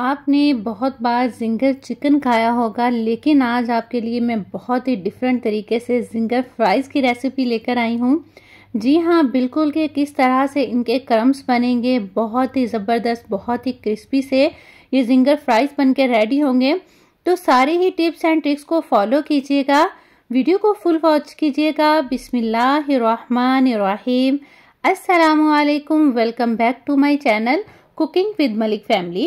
आपने बहुत बार ginger chicken खाया होगा लेकिन आज आपके लिए मैं बहुत ही डिफरेंट तरीके से जिंगर फ्राइज़ की रेसिपी लेकर आई हूँ जी हाँ बिल्कुल के किस तरह से इनके क्रम्स बनेंगे बहुत ही ज़बरदस्त बहुत ही क्रिस्पी से ये जिंगर फ्राइज़ बन के रेडी होंगे तो सारे ही टिप्स एंड ट्रिक्स को फॉलो कीजिएगा वीडियो को फुल वॉच कीजिएगा बिसमीम असलकम welcome back to my channel cooking with Malik family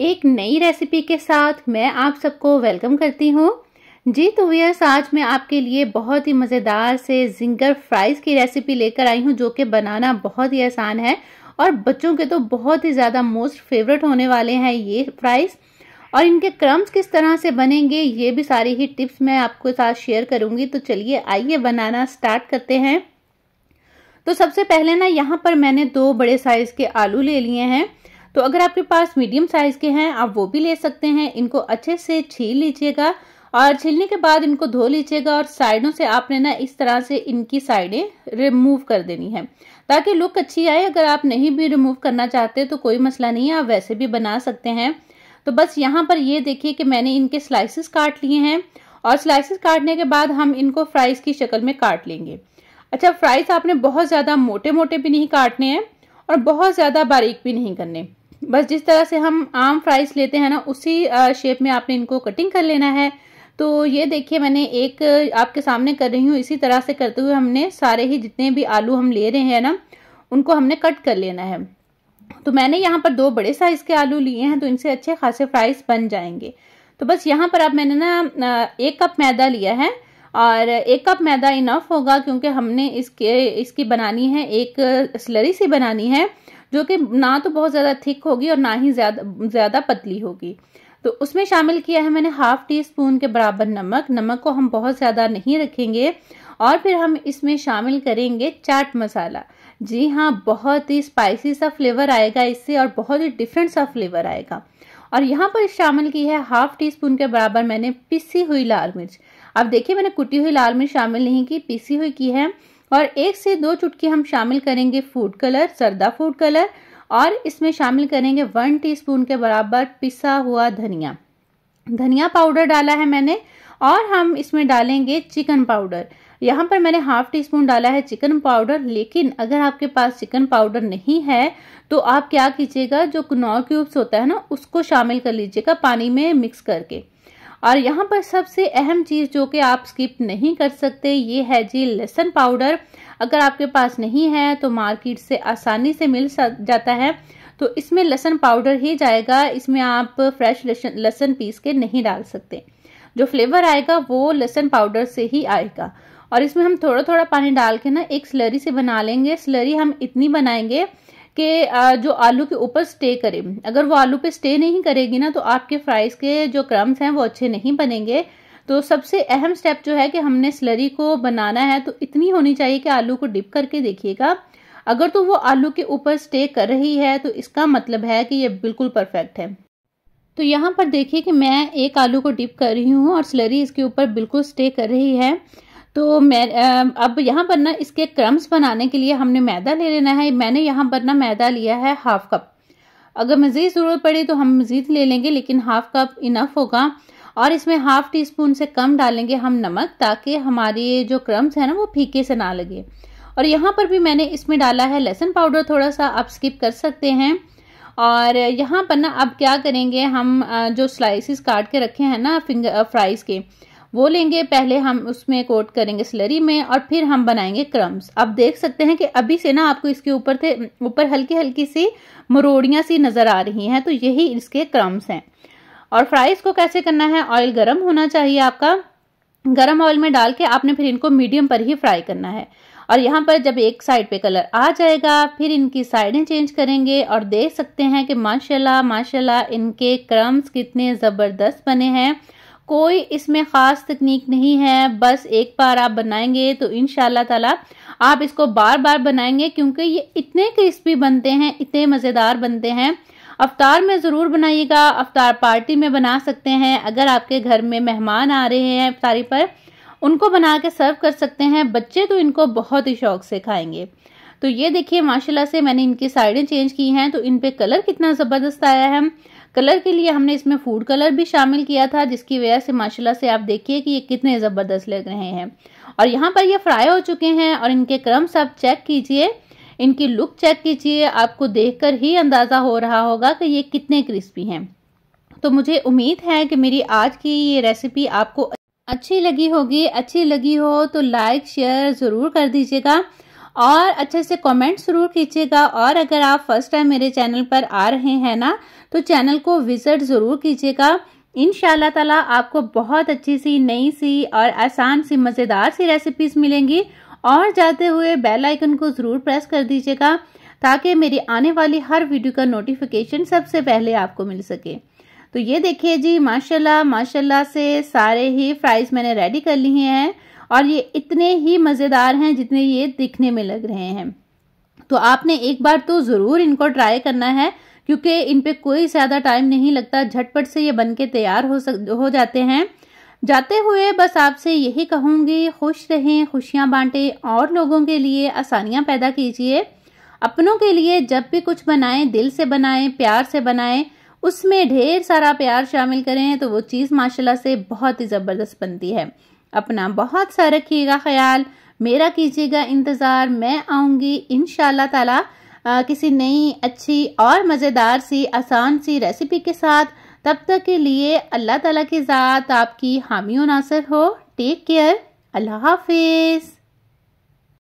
एक नई रेसिपी के साथ मैं आप सबको वेलकम करती हूँ जी तो व्यर्स आज मैं आपके लिए बहुत ही मज़ेदार से जिंगर फ्राइज़ की रेसिपी लेकर आई हूँ जो कि बनाना बहुत ही आसान है और बच्चों के तो बहुत ही ज़्यादा मोस्ट फेवरेट होने वाले हैं ये फ्राइज़ और इनके क्रम्स किस तरह से बनेंगे ये भी सारी ही टिप्स मैं आपके साथ शेयर करूँगी तो चलिए आइए बनाना स्टार्ट करते हैं तो सबसे पहले ना यहाँ पर मैंने दो बड़े साइज़ के आलू ले लिए हैं तो अगर आपके पास मीडियम साइज़ के हैं आप वो भी ले सकते हैं इनको अच्छे से छील लीजिएगा और छीलने के बाद इनको धो लीजिएगा और साइडों से आपने ना इस तरह से इनकी साइडें रिमूव कर देनी है ताकि लुक अच्छी आए अगर आप नहीं भी रिमूव करना चाहते तो कोई मसला नहीं है आप वैसे भी बना सकते हैं तो बस यहाँ पर ये देखिए कि मैंने इनके स्लाइसिस काट लिए हैं और स्लाइसिस काटने के बाद हम इनको फ्राइज़ की शक्ल में काट लेंगे अच्छा फ्राइज़ आपने बहुत ज़्यादा मोटे मोटे भी नहीं काटने हैं और बहुत ज़्यादा बारीक भी नहीं करने बस जिस तरह से हम आम फ्राइज लेते हैं ना उसी शेप में आपने इनको कटिंग कर लेना है तो ये देखिए मैंने एक आपके सामने कर रही हूँ इसी तरह से करते हुए हमने सारे ही जितने भी आलू हम ले रहे हैं ना उनको हमने कट कर लेना है तो मैंने यहाँ पर दो बड़े साइज़ के आलू लिए हैं तो इनसे अच्छे खासे फ्राइज बन जाएंगे तो बस यहाँ पर आप मैंने ना एक कप मैदा लिया है और एक कप मैदा इनफ होगा क्योंकि हमने इसके इसकी बनानी है एक स्लरी सी बनानी है जो कि ना तो बहुत ज़्यादा थिक होगी और ना ही ज़्यादा ज़्यादा पतली होगी तो उसमें शामिल किया है मैंने हाफ टी स्पून के बराबर नमक नमक को हम बहुत ज़्यादा नहीं रखेंगे और फिर हम इसमें शामिल करेंगे चाट मसाला जी हाँ बहुत ही स्पाइसी सा फ्लेवर आएगा इससे और बहुत ही डिफरेंट सा फ्लेवर आएगा और यहाँ पर शामिल की है हाफ टी स्पून के बराबर मैंने पिसी हुई लाल मिर्च अब देखिए मैंने कुटी हुई लाल मिर्च शामिल नहीं की पिसी हुई की है और एक से दो चुटकी हम शामिल करेंगे फूड कलर सरदा फूड कलर और इसमें शामिल करेंगे वन टीस्पून के बराबर पिसा हुआ धनिया धनिया पाउडर डाला है मैंने और हम इसमें डालेंगे चिकन पाउडर यहाँ पर मैंने हाफ टी स्पून डाला है चिकन पाउडर लेकिन अगर आपके पास चिकन पाउडर नहीं है तो आप क्या कीजिएगा जो कुनौर क्यूब्स होता है ना उसको शामिल कर लीजिएगा पानी में मिक्स करके और यहाँ पर सबसे अहम चीज़ जो कि आप स्किप नहीं कर सकते ये है जी लहसन पाउडर अगर आपके पास नहीं है तो मार्केट से आसानी से मिल जाता है तो इसमें लहसन पाउडर ही जाएगा इसमें आप फ्रेश लहसन पीस के नहीं डाल सकते जो फ्लेवर आएगा वो लहसन पाउडर से ही आएगा और इसमें हम थोड़ा थोड़ा पानी डाल के ना एक स्लरी से बना लेंगे स्लरी हम इतनी बनाएंगे के जो आलू के ऊपर स्टे करे अगर वो आलू पे स्टे नहीं करेगी ना तो आपके फ्राइज़ के जो क्रम्स हैं वो अच्छे नहीं बनेंगे तो सबसे अहम स्टेप जो है कि हमने स्लरी को बनाना है तो इतनी होनी चाहिए कि आलू को डिप करके देखिएगा अगर तो वो आलू के ऊपर स्टे कर रही है तो इसका मतलब है कि ये बिल्कुल परफेक्ट है तो यहाँ पर देखिए कि मैं एक आलू को डिप कर रही हूँ और स्लरी इसके ऊपर बिल्कुल स्टे कर रही है तो मैं अब यहाँ पर ना इसके क्रम्स बनाने के लिए हमने मैदा ले लेना है मैंने यहाँ पर ना मैदा लिया है हाफ़ कप अगर मज़ीद ज़रूरत पड़े तो हम मज़ीद ले लेंगे लेकिन हाफ़ कप इनफ होगा और इसमें हाफ़ टी स्पून से कम डालेंगे हम नमक ताकि हमारे जो क्रम्स हैं ना वो फीके से ना लगे और यहाँ पर भी मैंने इसमें डाला है लहसुन पाउडर थोड़ा सा आप स्किप कर सकते हैं और यहाँ पर ना अब क्या करेंगे हम जो स्लाइसिस काट के रखे हैं ना फिंगर फ्राइज़ के वो लेंगे पहले हम उसमें कोट करेंगे स्लरी में और फिर हम बनाएंगे क्रम्स आप देख सकते हैं कि अभी से ना आपको इसके ऊपर थे ऊपर हल्की हल्की सी मरोड़ियाँ सी नज़र आ रही हैं तो यही इसके क्रम्स हैं और फ्राइज़ को कैसे करना है ऑयल गर्म होना चाहिए आपका गर्म ऑयल में डाल के आपने फिर इनको मीडियम पर ही फ्राई करना है और यहाँ पर जब एक साइड पे कलर आ जाएगा फिर इनकी साइडें चेंज करेंगे और देख सकते हैं कि माशाल्लाह माशाल्लाह इनके क्रम्स कितने ज़बरदस्त बने हैं कोई इसमें ख़ास तकनीक नहीं है बस एक बार आप बनाएंगे तो इन ताला आप इसको बार बार बनाएंगे क्योंकि ये इतने क्रिस्पी बनते हैं इतने मज़ेदार बनते हैं अवतार में ज़रूर बनाइएगा अवतार पार्टी में बना सकते हैं अगर आपके घर में मेहमान आ रहे हैं अवतारी पर उनको बना के सर्व कर सकते हैं बच्चे तो इनको बहुत ही शौक से खाएंगे तो ये देखिए माशाल्लाह से मैंने इनकी साइडें चेंज की हैं तो इन पे कलर कितना ज़बरदस्त आया है कलर के लिए हमने इसमें फूड कलर भी शामिल किया था जिसकी वजह से माशाल्लाह से आप देखिए कि ये कितने ज़बरदस्त लग रहे हैं और यहाँ पर ये फ्राई हो चुके हैं और इनके क्रम्स आप चेक कीजिए इनकी लुक चेक कीजिए आपको कर ही अंदाज़ा हो रहा होगा कि ये कितने क्रिस्पी हैं तो मुझे उम्मीद है कि मेरी आज की ये रेसिपी आपको अच्छी लगी होगी अच्छी लगी हो तो लाइक शेयर ज़रूर कर दीजिएगा और अच्छे से कमेंट जरूर कीजिएगा और अगर आप फर्स्ट टाइम मेरे चैनल पर आ रहे हैं ना तो चैनल को विजिट ज़रूर कीजिएगा इन ताला आपको बहुत अच्छी सी नई सी और आसान सी मज़ेदार सी रेसिपीज मिलेंगी और जाते हुए बेल आइकन को ज़रूर प्रेस कर दीजिएगा ताकि मेरी आने वाली हर वीडियो का नोटिफिकेशन सबसे पहले आपको मिल सके तो ये देखिए जी माशाल्लाह माशाल्लाह से सारे ही फ्राइज़ मैंने रेडी कर लिए हैं और ये इतने ही मज़ेदार हैं जितने ये दिखने में लग रहे हैं तो आपने एक बार तो ज़रूर इनको ट्राई करना है क्योंकि इन पर कोई ज़्यादा टाइम नहीं लगता झटपट से ये बन के तैयार हो सक हो जाते हैं जाते हुए बस आपसे यही कहूँगी खुश रहें खुशियाँ बांटें और लोगों के लिए आसानियाँ पैदा कीजिए अपनों के लिए जब भी कुछ बनाएं दिल से बनाएं प्यार से बनाएं उसमें ढेर सारा प्यार शामिल करें तो वो चीज़ माशाल्लाह से बहुत ही ज़बरदस्त बनती है अपना बहुत सा रखिएगा ख्याल मेरा कीजिएगा इंतज़ार मैं आऊँगी इन ताला किसी नई अच्छी और मज़ेदार सी आसान सी रेसिपी के साथ तब तक के लिए अल्लाह ताला की ज़ात आपकी हामी नासर हो टेक केयर अल्लाह हाफिज़